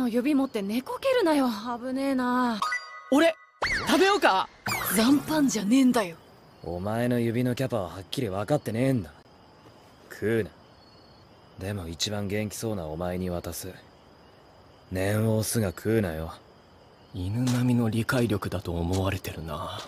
の指持って猫けるなよ危ねえな俺食べようか残飯じゃねえんだよお前の指のキャパははっきり分かってねえんだ食うなでも一番元気そうなお前に渡す念を押すが食うなよ犬並みの理解力だと思われてるな